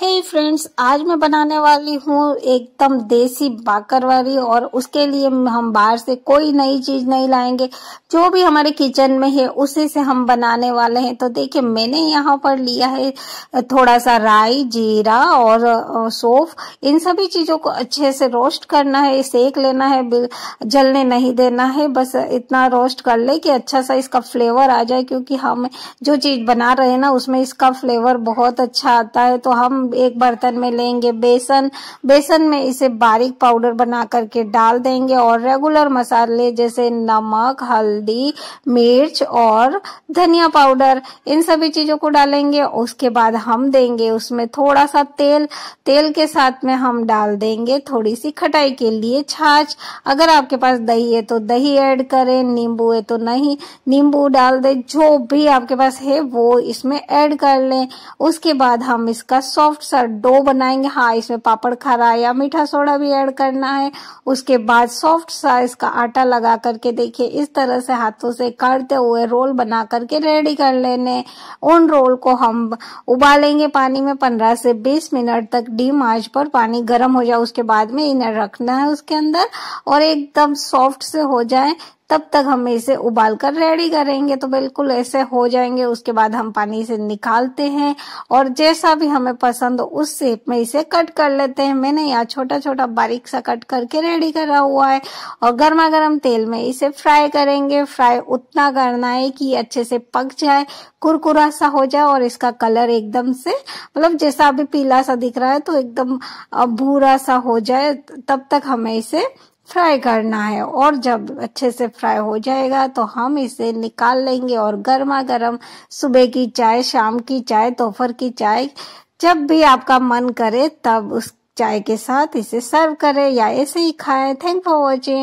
हे hey friends आज मैं बनाने वाली हूँ एकदम देसी बाकरवारी और उसके लिए हम बाहर से कोई नई चीज़ नहीं लाएंगे जो भी हमारे किचन में है उसी से हम बनाने वाले हैं तो देखिए मैंने यहाँ पर लिया है थोड़ा सा राई जीरा और सोफ इन सभी चीज़ों को अच्छे से रोस्ट करना है सेक लेना है जलने नहीं देना है बस इतना रोस्ट कर ले कि अच्छा सा इसका फ्लेवर आ जाए क्योंकि हम जो चीज़ बना रहे हैं ना उसमें इसका फ्लेवर बहुत अच्छा आता है तो हम एक बर्तन में लेंगे बेसन बेसन में इसे बारीक पाउडर बना करके डाल देंगे और रेगुलर मसाले जैसे नमक हल्दी मिर्च और धनिया पाउडर इन सभी चीज़ों को डालेंगे उसके बाद हम देंगे उसमें थोड़ा सा तेल तेल के साथ में हम डाल देंगे थोड़ी सी खटाई के लिए छाछ अगर आपके पास दही है तो दही ऐड करें नींबू है तो नहीं नींबू डाल दें जो भी आपके पास है वो इसमें ऐड कर लें उसके बाद हम इसका सॉफ्ट सॉफ्ट सा डो बनाएंगे हाँ इसमें पापड़ खारा या मीठा सोडा भी ऐड करना है उसके बाद सॉफ्ट सा इसका आटा लगा करके देखिए इस तरह से हाथों से काटते हुए रोल बना करके रेडी कर लेने उन रोल को हम उबालेंगे पानी में पंद्रह से बीस मिनट तक डीम आज पर पानी गर्म हो जाए उसके बाद में इन्हें रखना है उसके अंदर और एकदम सॉफ्ट से हो जाए तब तक हम इसे उबाल कर रेडी करेंगे तो बिल्कुल ऐसे हो जाएंगे उसके बाद हम पानी से निकालते हैं और जैसा भी हमें पसंद हो उस शेप में इसे कट कर लेते हैं मैंने यहाँ छोटा छोटा बारीक सा कट करके रेडी करा हुआ है और गर्मा गर्म तेल में इसे फ्राई करेंगे फ्राई उतना करना है कि अच्छे से पक जाए कुरकुरा सा हो जाए और इसका कलर एकदम से मतलब जैसा अभी पीला सा दिख रहा है तो एकदम भूरा सा हो जाए तब तक हमें इसे फ्राई करना है और जब अच्छे से फ्राई हो जाएगा तो हम इसे निकाल लेंगे और गर्मा गर्म सुबह की चाय शाम की चाय दोपहर की चाय जब भी आपका मन करे तब उस चाय के साथ इसे सर्व करें या ऐसे ही खाएं थैंक फॉर वॉचिंग